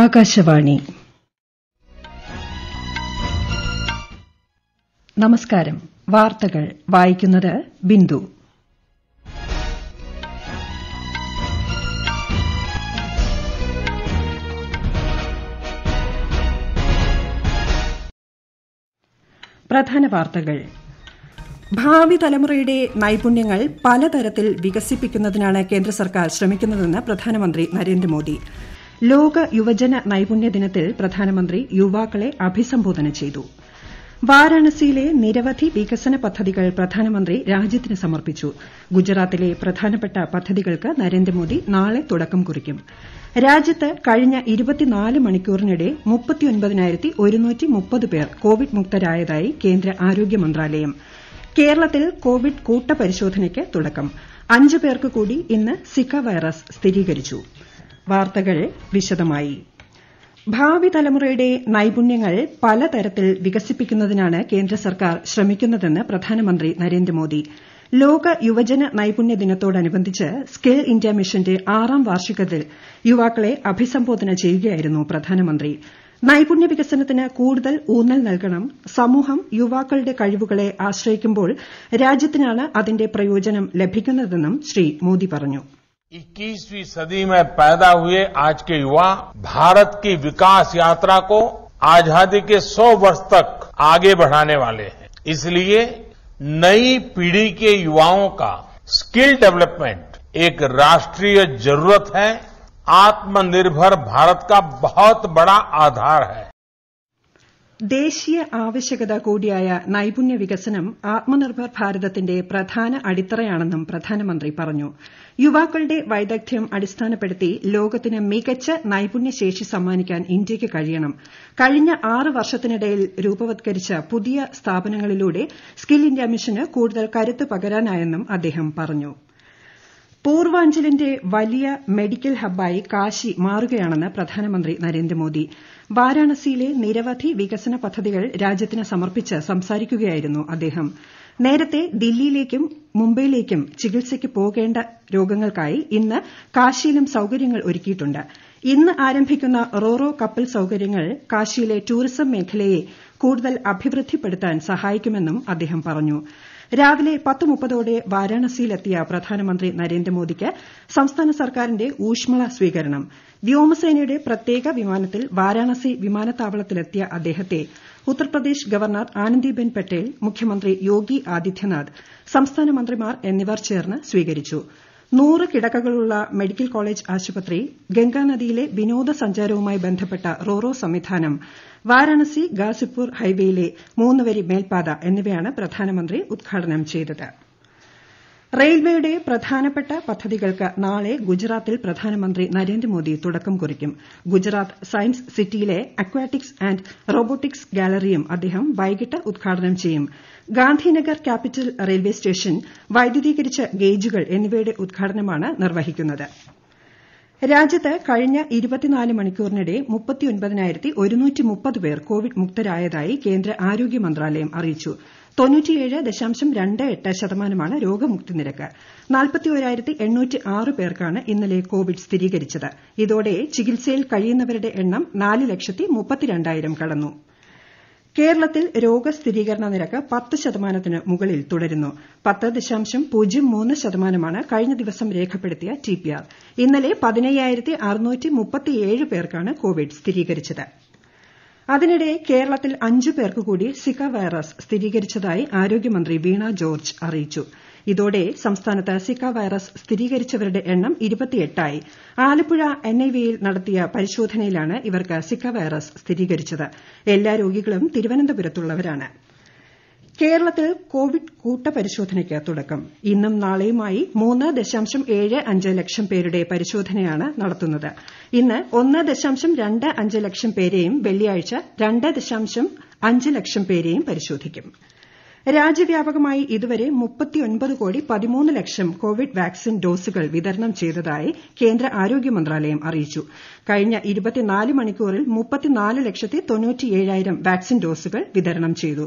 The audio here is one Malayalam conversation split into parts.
ആകാശവാണി നമസ്കാരം വാർത്തകൾ വായിക്കുന്നത് ബിന്ദു പ്രധാന വാർത്തകൾ ഭാവി തലമുറയുടെ നൈപുണ്യങ്ങൾ പലതരത്തിൽ വികസിപ്പിക്കുന്നതിനാണ് കേന്ദ്ര സർക്കാർ ശ്രമിക്കുന്നതെന്ന് പ്രധാനമന്ത്രി നരേന്ദ്രമോദി ലോക യുവജന നൈപുണ്യ ദിനത്തിൽ പ്രധാനമന്ത്രി യുവാക്കളെ അഭിസംബോധന ചെയ്തു വാരാണസിയിലെ നിരവധി വികസന പദ്ധതികൾ പ്രധാനമന്ത്രി രാജ്യത്തിന് സമർപ്പിച്ചു ഗുജറാത്തിലെ പ്രധാനപ്പെട്ട പദ്ധതികൾക്ക് നരേന്ദ്രമോദി നാളെ തുടക്കം കുറിക്കും രാജ്യത്ത് കഴിഞ്ഞ മണിക്കൂറിനിടെ പേർ കോവിഡ് മുക്തരായതായി കേന്ദ്ര ആരോഗ്യ മന്ത്രാലയം കേരളത്തിൽ കോവിഡ് കൂട്ടപരിശോധനയ്ക്ക് തുടക്കം അഞ്ച് പേർക്ക് കൂടി ഇന്ന് സിക്ക വൈറസ് സ്ഥിരീകരിച്ചു വാർത്തകൾ വിശദമായി ഭാവി തലമുറയുടെ നൈപുണ്യങ്ങൾ പലതരത്തിൽ വികസിപ്പിക്കുന്നതിനാണ് കേന്ദ്ര സർക്കാർ ശ്രമിക്കുന്നതെന്ന് പ്രധാനമന്ത്രി നരേന്ദ്രമോദി ലോക യുവജന നൈപുണ്യ ദിനത്തോടനുബന്ധിച്ച് സ്കിൽ ഇന്ത്യ മിഷന്റെ ആറാം വാർഷികത്തിൽ യുവാക്കളെ അഭിസംബോധന ചെയ്യുകയായിരുന്നു പ്രധാനമന്ത്രി നൈപുണ്യ വികസനത്തിന് കൂടുതൽ ഊന്നൽ നൽകണം സമൂഹം യുവാക്കളുടെ കഴിവുകളെ ആശ്രയിക്കുമ്പോൾ രാജ്യത്തിനാണ് അതിന്റെ പ്രയോജനം ലഭിക്കുന്നതെന്നും ശ്രീ മോദി പറഞ്ഞു इक्कीसवीं सदी में पैदा हुए आज के युवा भारत की विकास यात्रा को आजादी के 100 वर्ष तक आगे बढ़ाने वाले हैं इसलिए नई पीढ़ी के युवाओं का स्किल डेवलपमेंट एक राष्ट्रीय जरूरत है आत्मनिर्भर भारत का बहुत बड़ा आधार है ദേശീയ ആവശ്യകത കൂടിയായ നൈപുണ്യ വികസനം ആത്മനിർഭർ ഭാരതത്തിന്റെ പ്രധാന അടിത്തറയാണെന്നും പ്രധാനമന്ത്രി പറഞ്ഞു യുവാക്കളുടെ വൈദഗ്ധ്യം അടിസ്ഥാനപ്പെടുത്തി ലോകത്തിന് മികച്ച നൈപുണ്യശേഷി സമ്മാനിക്കാൻ ഇന്ത്യയ്ക്ക് കഴിയണം കഴിഞ്ഞ ആറ് വർഷത്തിനിടയിൽ രൂപവത്കരിച്ച പുതിയ സ്ഥാപനങ്ങളിലൂടെ സ്കിൽ ഇന്ത്യ മിഷന് കൂടുതൽ കരുത്ത് പകരാനായെന്നും അദ്ദേഹം പറഞ്ഞു പൂർവാഞ്ചലിന്റെ വലിയ മെഡിക്കൽ ഹബ്ബായി കാശി മാറുകയാണെന്ന് പ്രധാനമന്ത്രി നരേന്ദ്രമോദി വാരാണസിയിലെ നിരവധി വികസന പദ്ധതികൾ രാജ്യത്തിന് സമർപ്പിച്ച് സംസാരിക്കുകയായിരുന്നു അദ്ദേഹം നേരത്തെ ദില്ലിയിലേക്കും മുംബൈയിലേക്കും ചികിത്സയ്ക്ക് പോകേണ്ട രോഗങ്ങൾക്കായി ഇന്ന് കാശിയിലും സൌകര്യങ്ങൾ ഒരുക്കിയിട്ടു ് ഇന്ന് ആരംഭിക്കുന്ന റോ റോ കപ്പൽ സൌകര്യങ്ങൾ കാശിയിലെ ടൂറിസം മേഖലയെ കൂടുതൽ അഭിവൃദ്ധിപ്പെടുത്താൻ സഹായിക്കുമെന്നും അദ്ദേഹം പറഞ്ഞു രാവിലെ മുപ്പതോടെ വാരാണസിയിലെത്തിയ പ്രധാനമന്ത്രി നരേന്ദ്രമോദിക്ക് സംസ്ഥാന സർക്കാരിന്റെ ഊഷ്മള സ്വീകരണം വ്യോമസേനയുടെ പ്രത്യേക വിമാനത്തിൽ വാരാണസി വിമാനത്താവളത്തിലെത്തിയ അദ്ദേഹത്തെ ഉത്തർപ്രദേശ് ഗവർണർ ആനന്ദിബെൻ പട്ടേൽ മുഖ്യമന്ത്രി യോഗി ആദിത്യനാഥ് സംസ്ഥാന മന്ത്രിമാർ എന്നിവർ ചേർന്ന് സ്വീകരിച്ചു് നൂറ് കിടക്കകളുള്ള മെഡിക്കൽ കോളേജ് ആശുപത്രി ഗംഗാനദിയിലെ വിനോദസഞ്ചാരവുമായി ബന്ധപ്പെട്ട റോ റോ സംവിധാനം വാരാണസി ഗാസിപൂർ ഹൈവേയിലെ മൂന്നുവരി മേൽപ്പാത എന്നിവയാണ് പ്രധാനമന്ത്രി ഉദ്ഘാടനം ചെയ്തത് റെയിൽവേയുടെ പ്രധാനപ്പെട്ട പദ്ധതികൾക്ക് നാളെ ഗുജറാത്തിൽ പ്രധാനമന്ത്രി നരേന്ദ്രമോദി തുടക്കം കുറിക്കും ഗുജറാത്ത് സയൻസ് സിറ്റിയിലെ അക്വാറ്റിക്സ് ആന്റ് റോബോട്ടിക്സ് ഗാലറിയും അദ്ദേഹം വൈകിട്ട് ഉദ്ഘാടനം ചെയ്യും ഗാന്ധിനഗർ ക്യാപിറ്റൽ റെയിൽവേ സ്റ്റേഷൻ വൈദ്യുതീകരിച്ച ഗേജുകൾ എന്നിവയുടെ ഉദ്ഘാടനമാണ് നിർവ്വഹിക്കുന്നത് രാജ്യത്ത് കഴിഞ്ഞ മണിക്കൂറിനിടെ പേർ കോവിഡ് മുക്തരായതായി കേന്ദ്ര ആരോഗ്യ മന്ത്രാലയം അറിയിച്ചു തൊണ്ണൂറ്റിയേഴ് ദശാംശം രണ്ട് എട്ട് ശതമാനമാണ് രോഗമുക്തി നിരക്ക് പേർക്കാണ് ഇന്നലെ കോവിഡ് സ്ഥിരീകരിച്ചത് ഇതോടെ ചികിത്സയിൽ കഴിയുന്നവരുടെ എണ്ണം നാല് ലക്ഷത്തി മുപ്പത്തിരണ്ടായിരം കടന്നു കേരളത്തിൽ രോഗസ്ഥിരീകരണ നിരക്ക് പത്ത് ശതമാനത്തിന് മുകളിൽ തുടരുന്നു പത്ത് ദശാംശം പൂജ്യം മൂന്ന് ശതമാനമാണ് കഴിഞ്ഞ ദിവസം രേഖപ്പെടുത്തിയ ടി പി ആർ ഇന്നലെ പതിനയ്യായിരത്തി അറുന്നൂറ്റി മുപ്പത്തിയേഴ് പേർക്കാണ് കോവിഡ് സ്ഥിരീകരിച്ചത് അതിനിടെ കേരളത്തിൽ അഞ്ച് പേർക്ക് കൂടി സിക വൈറസ് സ്ഥിരീകരിച്ചതായി ആരോഗ്യമന്ത്രി വീണ ജോർജ് അറിയിച്ചു ഇതോടെ സംസ്ഥാനത്ത് സിക വൈറസ് സ്ഥിരീകരിച്ചവരുടെ എണ്ണം ആയി ആലപ്പുഴ എൻഐവിയിൽ നടത്തിയ പരിശോധനയിലാണ് ഇവർക്ക് സിക വൈറസ് സ്ഥിരീകരിച്ചത് എല്ലാ രോഗികളും തിരുവനന്തപുരത്തുള്ളവരാണ്ട് കേരളത്തിൽ കോവിഡ് കൂട്ടപരിശോധനയ്ക്ക് തുടക്കം ഇന്നും നാളെയുമായി മൂന്ന് ദശാംശം ഏഴ് അഞ്ച് ലക്ഷം പേരുടെ പരിശോധനയാണ് നടത്തുന്നത് ഇന്ന് ഒന്ന് ദശാംശം രണ്ട് അഞ്ച് ലക്ഷം പേരെയും വെള്ളിയാഴ്ച രണ്ട് ദശാംശം അഞ്ച് ലക്ഷം പേരെയും പരിശോധിക്കും രാജ്യവ്യാപകമായി ഇതുവരെ മുപ്പത്തിയൊൻപത് കോടി പതിമൂന്ന് ലക്ഷം കോവിഡ് വാക്സിൻ ഡോസുകൾ വിതരണം ചെയ്തതായി കേന്ദ്ര ആരോഗ്യ മന്ത്രാലയം അറിയിച്ചു കഴിഞ്ഞ മണിക്കൂറിൽ ലക്ഷത്തി വാക്സിൻ ഡോസുകൾ വിതരണം ചെയ്തൂ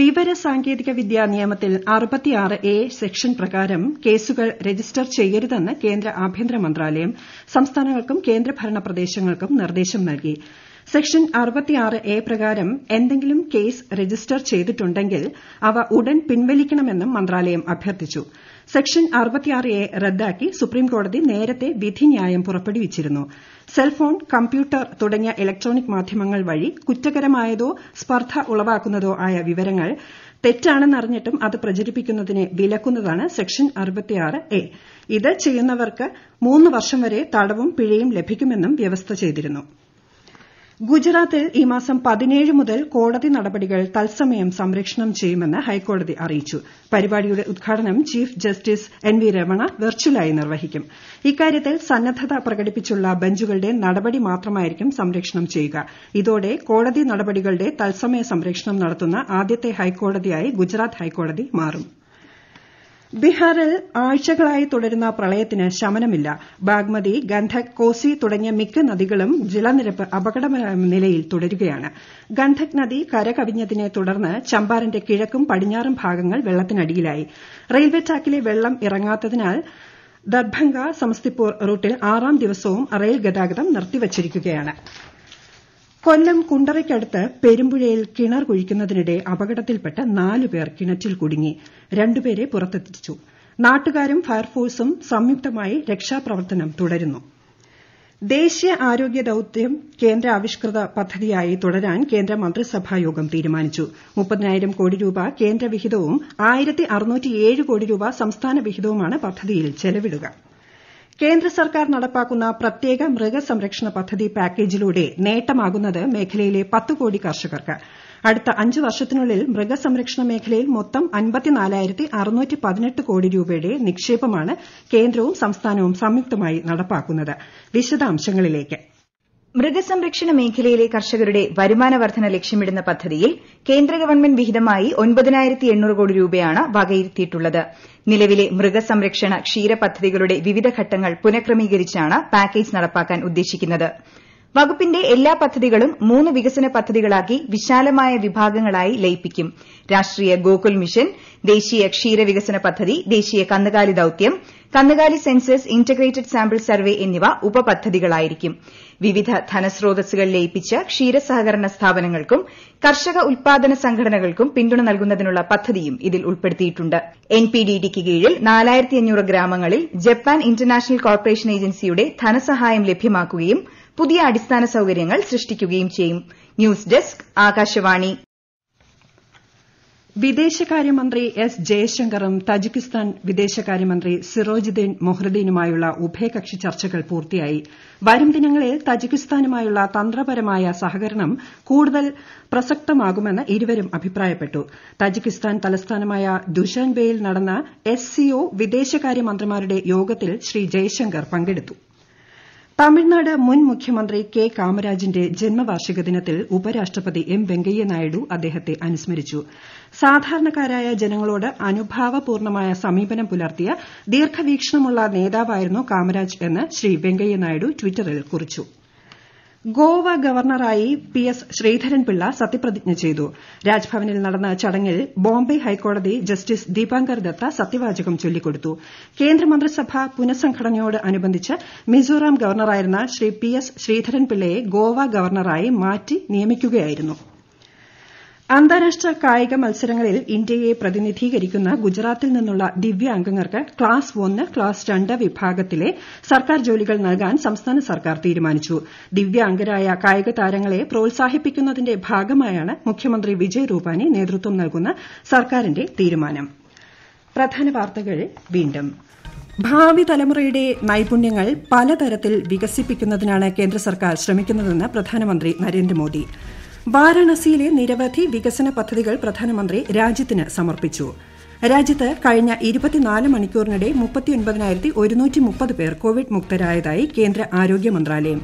വിവര സാങ്കേതിക വിദ്യ നിയമത്തിൽ എ സെക്ഷൻ പ്രകാരം കേസുകൾ രജിസ്റ്റർ ചെയ്യരുതെന്ന് കേന്ദ്ര ആഭ്യന്തര മന്ത്രാലയം സംസ്ഥാനങ്ങൾക്കും കേന്ദ്രഭരണ പ്രദേശങ്ങൾക്കും നിർദ്ദേശം നൽകിയിട്ടുണ്ട് സെക്ഷൻ എ പ്രകാരം എന്തെങ്കിലും കേസ് രജിസ്റ്റർ ചെയ്തിട്ടുണ്ടെങ്കിൽ അവ ഉടൻ പിൻവലിക്കണമെന്നും മന്ത്രാലയം അഭ്യർത്ഥിച്ചു സെക്ഷൻ എ റദ്ദാക്കി സുപ്രീംകോടതി നേരത്തെ വിധിന്യായം പുറപ്പെടുവിച്ചിരുന്നു സെൽഫോൺ കമ്പ്യൂട്ടർ തുടങ്ങിയ ഇലക്ട്രോണിക് മാധ്യമങ്ങൾ വഴി കുറ്റകരമായതോ സ്പർദ്ധ ഉളവാക്കുന്നതോ ആയ വിവരങ്ങൾ തെറ്റാണെന്നറിഞ്ഞിട്ടും അത് പ്രചരിപ്പിക്കുന്നതിനെ വിലക്കുന്നതാണ് സെക്ഷൻ എ ഇത് ചെയ്യുന്നവർക്ക് മൂന്ന് വർഷം വരെ തടവും പിഴയും ലഭിക്കുമെന്നും വ്യവസ്ഥ ചെയ്തിരുന്നു ഗുജറാത്തിൽ ഈ മാസം പതിനേഴ് മുതൽ കോടതി നടപടികൾ തത്സമയം സംരക്ഷണം ചെയ്യുമെന്ന് ഹൈക്കോടതി അറിയിച്ചു പരിപാടിയുടെ ഉദ്ഘാടനം chief justice N V Ramana വെർച്ചലായി നിർവഹിക്കും ഇക്കാര്യത്തിൽ സന്നദ്ധത പ്രകടിപ്പിച്ചുള്ള ബഞ്ചുകളുടെ നടപടി മാത്രമായിരിക്കും സംരക്ഷണം ചെയ്യുക ഇതോടെ കോടതി നടപടികളുടെ തത്സമയ സംരക്ഷണം നടത്തുന്ന ആദ്യത്തെ ഹൈക്കോടതിയായി ഗുജറാത്ത് ഹൈക്കോടതി മാറും ബീഹാറിൽ ആഴ്ചകളായി തുടരുന്ന പ്രളയത്തിന് ശമനമില്ല ബാഗ്മതി ഗന്ധക് കോസി തുടങ്ങിയ മിക്ക നദികളും ജലനിരപ്പ് അപകടകരമായ നിലയിൽ തുടരുകയാണ് ഗന്ധക് നദി കരകവിഞ്ഞതിനെ തുടർന്ന് ചമ്പാറിന്റെ കിഴക്കും പടിഞ്ഞാറും ഭാഗങ്ങൾ വെള്ളത്തിനടിയിലായി റെയിൽവേ ട്രാക്കിലെ വെള്ളം ഇറങ്ങാത്തതിനാൽ ദർഭംഗ സമസ്തിപൂർ റൂട്ടിൽ ആറാം ദിവസവും റെയിൽ ഗതാഗതം നിർത്തിവച്ചിരിക്കുകയാണ്ട് കൊല്ലം കുണ്ടറയ്ക്കടുത്ത് പെരുമ്പുഴയിൽ കിണർ കുഴിക്കുന്നതിനിടെ അപകടത്തിൽപ്പെട്ട് നാല് പേർ കിണറ്റിൽ കുടുങ്ങി രണ്ടുപേരെ പുറത്തെത്തിച്ചു നാട്ടുകാരും ഫയർഫോഴ്സും സംയുക്തമായി രക്ഷാപ്രവർത്തനം തുടരുന്നു ദേശീയ ആരോഗ്യ ദൌത്യം കേന്ദ്ര ആവിഷ്കൃത പദ്ധതിയായി തുടരാൻ കേന്ദ്ര മന്ത്രിസഭായോഗം തീരുമാനിച്ചു മുപ്പതിനായിരം കോടി രൂപ കേന്ദ്ര വിഹിതവും കോടി രൂപ സംസ്ഥാന വിഹിതവുമാണ് പദ്ധതിയിൽ ചെലവിടുക കേന്ദ്ര സർക്കാർ നടപ്പാക്കുന്ന പ്രത്യേക മൃഗസംരക്ഷണ പദ്ധതി പാക്കേജിലൂടെ നേട്ടമാകുന്നത് മേഖലയിലെ പത്ത് കോടി കർഷകർക്ക് അടുത്ത അഞ്ച് വർഷത്തിനുള്ളിൽ മൃഗസംരക്ഷണ മേഖലയിൽ മൊത്തം കോടി രൂപയുടെ നിക്ഷേപമാണ് കേന്ദ്രവും സംസ്ഥാനവും സംയുക്തമായി നടപ്പാക്കുന്നത് മൃഗസംരക്ഷണ മേഖലയിലെ കർഷകരുടെ വരുമാന വർദ്ധന ലക്ഷ്യമിടുന്ന പദ്ധതിയിൽ കേന്ദ്ര ഗവൺമെന്റ് വിഹിതമായി കോടി രൂപയാണ് വകയിരുത്തിയിട്ടുള്ളത് നിലവിലെ മൃഗസംരക്ഷണ ക്ഷീര പദ്ധതികളുടെ വിവിധ ഘട്ടങ്ങൾ പുനഃക്രമീകരിച്ചാണ് പാക്കേജ് നടപ്പാക്കാൻ ഉദ്ദേശിക്കുന്നത് വകുപ്പിന്റെ എല്ലാ പദ്ധതികളും മൂന്ന് വികസന പദ്ധതികളാക്കി വിശാലമായ വിഭാഗങ്ങളായി ലയിപ്പിക്കും രാഷ്ട്രീയ ഗോകുൽ മിഷൻ ദേശീയ ക്ഷീര വികസന പദ്ധതി ദേശീയ കന്നുകാലി ദൌത്യം കന്നുകാലി സെൻസസ് ഇന്റഗ്രേറ്റഡ് സാമ്പിൾ സർവേ എന്നിവ ഉപപദ്ധതികളായിരിക്കും വിവിധ ധനസ്രോതസ്സുകൾ ലയിപ്പിച്ച ക്ഷീര സഹകരണ സ്ഥാപനങ്ങൾക്കും കർഷക ഉൽപാദന സംഘടനകൾക്കും പിന്തുണ നൽകുന്നതിനുള്ള പദ്ധതിയും ഇതിൽ ഉൾപ്പെടുത്തിയിട്ടുണ്ട് എൻപിഡിഡിക്ക് കീഴിൽ ഗ്രാമങ്ങളിൽ ജപ്പാൻ ഇന്റർനാഷണൽ കോർപ്പറേഷൻ ഏജൻസിയുടെ ധനസഹായം ലഭ്യമാക്കുകയും പുതിയ അടിസ്ഥാന സൌകര്യങ്ങൾ സൃഷ്ടിക്കുകയും ചെയ്യും ന്യൂസ് ഡെസ്ക് ആകാശവാണി വിദേശകാര്യമന്ത്രി എസ് ജയശങ്കറും തജിക്കിസ്ഥാൻ വിദേശകാര്യമന്ത്രി സിറോജിദ്ദീൻ മൊഹ്റുദ്ദീനുമായുള്ള ഉഭയകക്ഷി ചർച്ചകൾ പൂർത്തിയായി വരും ദിനങ്ങളിൽ തജിക്കിസ്ഥാനുമായുള്ള തന്ത്രപരമായ സഹകരണം കൂടുതൽ പ്രസക്തമാകുമെന്ന് ഇരുവരും അഭിപ്രായപ്പെട്ടു തജിക്കിസ്ഥാൻ തലസ്ഥാനമായ ദുഷാൻബേയിൽ നടന്ന എസ് സിഒ വിദേശകാര്യമന്ത്രിമാരുടെ യോഗത്തിൽ ശ്രീ ജയശങ്കർ പങ്കെടുത്തു തമിഴ്നാട് മുൻ മുഖ്യമന്ത്രി കെ കാമരാജിന്റെ ജന്മവാർഷിക ദിനത്തിൽ ഉപരാഷ്ട്രപതി എം വെങ്കയ്യനായിഡു അദ്ദേഹത്തെ അനുസ്മരിച്ചു സാധാരണക്കാരായ ജനങ്ങളോട് അനുഭാവപൂർണ്ണമായ സമീപനം പുലർത്തിയ ദീർഘവീക്ഷണമുള്ള നേതാവായിരുന്നു കാമരാജ് എന്ന് ശ്രീ വെങ്കയ്യനായിഡു ട്വിറ്ററിൽ കുറിച്ചു ഗോവ ഗവർണറായി പി എസ് ശ്രീധരൻപിള്ള സത്യപ്രതിജ്ഞ ചെയ്തു രാജ്ഭവനിൽ നടന്ന ചടങ്ങിൽ ബോംബെ ഹൈക്കോടതി ജസ്റ്റിസ് ദീപാങ്കർ ദത്ത സത്യവാചകം ചൊല്ലിക്കൊടുത്തു കേന്ദ്രമന്ത്രിസഭ അനുബന്ധിച്ച് മിസോറാം ഗവർണറായിരുന്ന ശ്രീ പി എസ് ശ്രീധരൻപിള്ളയെ ഗോവ ഗവർണറായി മാറ്റി നിയമിക്കുകയായിരുന്നു അന്താരാഷ്ട്ര കായിക മത്സരങ്ങളിൽ ഇന്ത്യയെ പ്രതിനിധീകരിക്കുന്ന ഗുജറാത്തിൽ നിന്നുള്ള ദിവ്യാംഗങ്ങൾക്ക് ക്ലാസ് ഒന്ന് ക്ലാസ് രണ്ട് വിഭാഗത്തിലെ സർക്കാർ ജോലികൾ നൽകാൻ സംസ്ഥാന സർക്കാർ തീരുമാനിച്ചു ദിവ്യാംഗരായ കായിക താരങ്ങളെ പ്രോത്സാഹിപ്പിക്കുന്നതിന്റെ ഭാഗമായാണ് മുഖ്യമന്ത്രി വിജയ് രൂപാനി നേതൃത്വം നൽകുന്ന സർക്കാരിന്റെ തീരുമാനം ഭാവി തലമുറയുടെ നൈപുണ്യങ്ങൾ പലതരത്തിൽ വികസിപ്പിക്കുന്നതിനാണ് കേന്ദ്ര സർക്കാർ ശ്രമിക്കുന്നതെന്ന് പ്രധാനമന്ത്രി നരേന്ദ്രമോദി വാരാണസിയിലെ നിരവധി വികസന പദ്ധതികൾ പ്രധാനമന്ത്രി രാജ്യത്തിന് സമർപ്പിച്ചു രാജ്യത്ത് കഴിഞ്ഞ ഇരുപത്തിനാല് മണിക്കൂറിനിടെ മുപ്പത്തിയൊൻപതിനായിരത്തി ഒരുന്നൂറ്റി മുപ്പത് പേർ കോവിഡ് മുക്തരായതായി കേന്ദ്ര ആരോഗ്യ മന്ത്രാലയം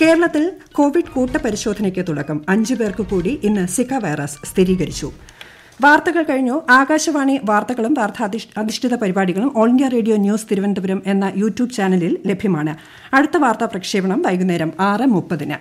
കേരളത്തിൽ കോവിഡ് കൂട്ടപരിശോധനയ്ക്ക് തുടക്കം അഞ്ചു പേർക്ക് കൂടി ഇന്ന് സിക്ക വൈറസ് സ്ഥിരീകരിച്ചു വാർത്തകൾ കഴിഞ്ഞു ആകാശവാണി വാർത്തകളും വാർത്താധിഷ്ഠിത പരിപാടികളും All India Radio News Thiruvananthapuram എന്ന യൂട്യൂബ് ചാനലിൽ ലഭ്യമാണ് അടുത്ത വാർത്താ പ്രക്ഷേപണം വൈകുന്നേരം ആറ് മുപ്പതിന്